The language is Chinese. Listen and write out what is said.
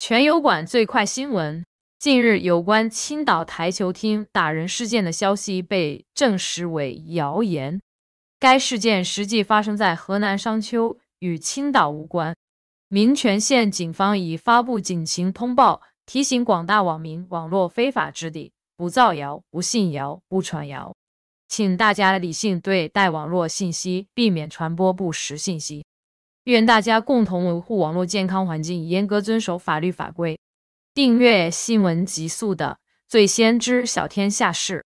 全油管最快新闻：近日，有关青岛台球厅打人事件的消息被证实为谣言。该事件实际发生在河南商丘，与青岛无关。民权县警方已发布警情通报，提醒广大网民：网络非法之地，不造谣，不信谣，不传谣。请大家理性对待网络信息，避免传播不实信息。愿大家共同维护网络健康环境，严格遵守法律法规。订阅《新闻极速》的，最先知晓天下事。